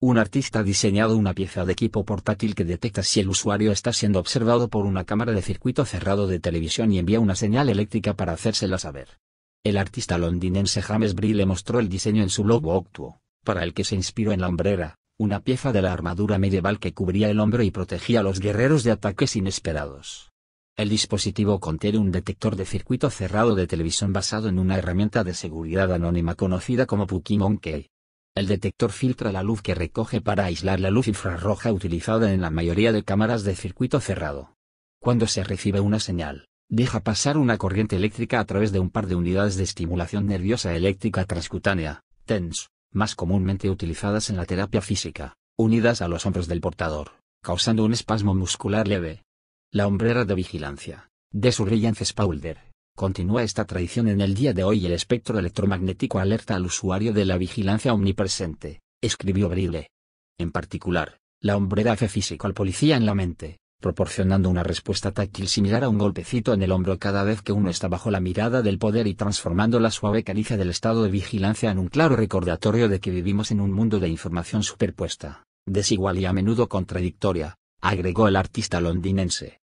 Un artista ha diseñado una pieza de equipo portátil que detecta si el usuario está siendo observado por una cámara de circuito cerrado de televisión y envía una señal eléctrica para hacérsela saber. El artista londinense James Brie le mostró el diseño en su logo Octuo, para el que se inspiró en la hombrera, una pieza de la armadura medieval que cubría el hombro y protegía a los guerreros de ataques inesperados. El dispositivo contiene un detector de circuito cerrado de televisión basado en una herramienta de seguridad anónima conocida como Pokémon Key, el detector filtra la luz que recoge para aislar la luz infrarroja utilizada en la mayoría de cámaras de circuito cerrado. Cuando se recibe una señal, deja pasar una corriente eléctrica a través de un par de unidades de estimulación nerviosa eléctrica transcutánea, TENS, más comúnmente utilizadas en la terapia física, unidas a los hombros del portador, causando un espasmo muscular leve. La hombrera de vigilancia, de Surveillance Spaulder. Continúa esta tradición en el día de hoy y el espectro electromagnético alerta al usuario de la vigilancia omnipresente, escribió Brille. En particular, la hombrera hace físico al policía en la mente, proporcionando una respuesta táctil similar a un golpecito en el hombro cada vez que uno está bajo la mirada del poder y transformando la suave caricia del estado de vigilancia en un claro recordatorio de que vivimos en un mundo de información superpuesta, desigual y a menudo contradictoria, agregó el artista londinense.